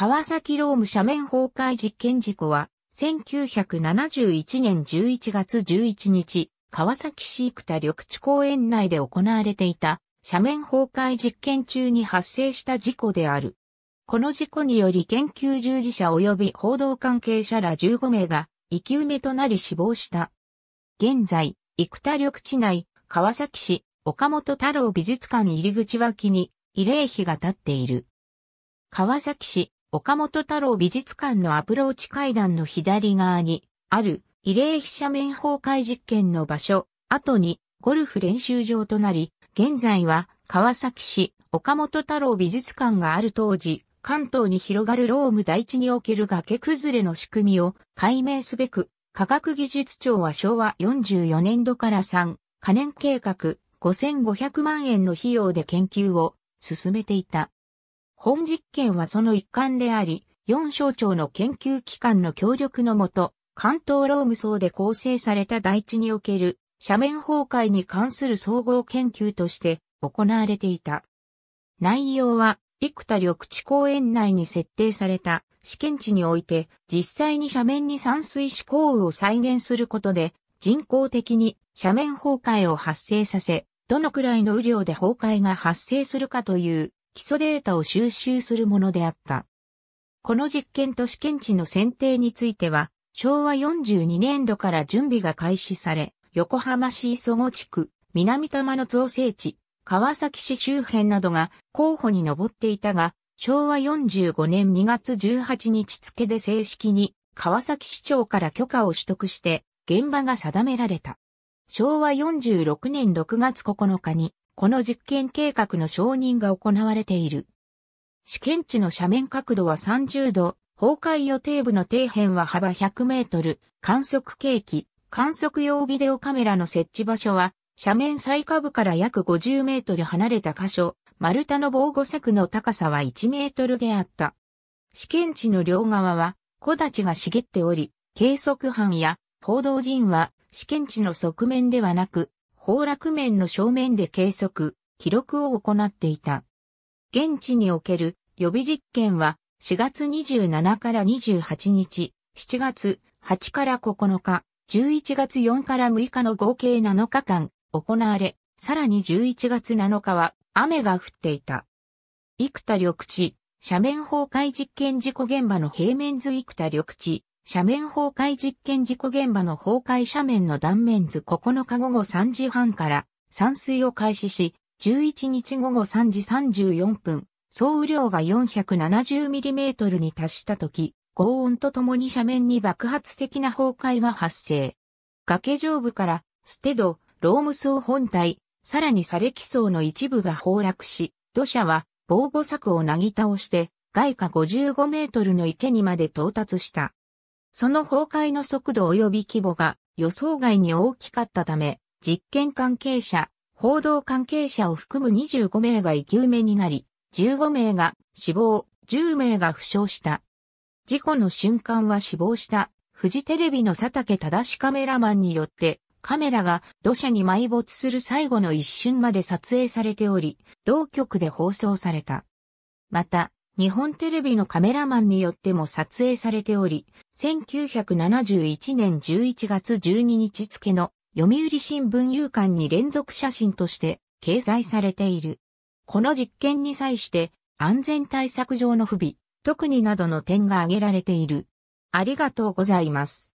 川崎ローム斜面崩壊実験事故は、1971年11月11日、川崎市生田緑地公園内で行われていた斜面崩壊実験中に発生した事故である。この事故により研究従事者及び報道関係者ら15名が生き埋めとなり死亡した。現在、生田緑地内、川崎市、岡本太郎美術館入り口脇に慰霊碑が立っている。川崎市岡本太郎美術館のアプローチ階段の左側にある慰霊碑斜面崩壊実験の場所、後にゴルフ練習場となり、現在は川崎市岡本太郎美術館がある当時、関東に広がるローム台地における崖崩れの仕組みを解明すべく、科学技術庁は昭和44年度から3、可燃計画5500万円の費用で研究を進めていた。本実験はその一環であり、4省庁の研究機関の協力のもと、関東ローム層で構成された大地における斜面崩壊に関する総合研究として行われていた。内容は、幾多緑地公園内に設定された試験地において実際に斜面に散水思考雨を再現することで人工的に斜面崩壊を発生させ、どのくらいの雨量で崩壊が発生するかという基礎データを収集するものであった。この実験と試験地の選定については、昭和42年度から準備が開始され、横浜市磯子地区、南玉の造成地、川崎市周辺などが候補に上っていたが、昭和45年2月18日付で正式に川崎市長から許可を取得して現場が定められた。昭和46年6月9日にこの実験計画の承認が行われている。試験地の斜面角度は30度、崩壊予定部の底辺は幅100メートル、観測計器、観測用ビデオカメラの設置場所は、斜面最下部から約50メートル離れた箇所、丸太の防護柵の高さは1メートルであった。試験地の両側は、木立が茂っており、計測班や報道陣は試験地の側面ではなく、崩落面の正面で計測、記録を行っていた。現地における予備実験は4月27から28日、7月8から9日、11月4から6日の合計7日間行われ、さらに11月7日は雨が降っていた。幾多緑地、斜面崩壊実験事故現場の平面図幾多緑地、斜面崩壊実験事故現場の崩壊斜面の断面図9日午後3時半から散水を開始し、11日午後3時34分、総雨量が 470mm に達した時、轟音とともに斜面に爆発的な崩壊が発生。崖上部からステド、ローム層本体、さらに砂礫層の一部が崩落し、土砂は防護柵をなぎ倒して、外下55メートルの池にまで到達した。その崩壊の速度及び規模が予想外に大きかったため、実験関係者、報道関係者を含む25名が生き埋めになり、15名が死亡、10名が負傷した。事故の瞬間は死亡したフジテレビの佐竹正カメラマンによってカメラが土砂に埋没する最後の一瞬まで撮影されており、同局で放送された。また、日本テレビのカメラマンによっても撮影されており、1971年11月12日付の読売新聞夕刊に連続写真として掲載されている。この実験に際して安全対策上の不備、特になどの点が挙げられている。ありがとうございます。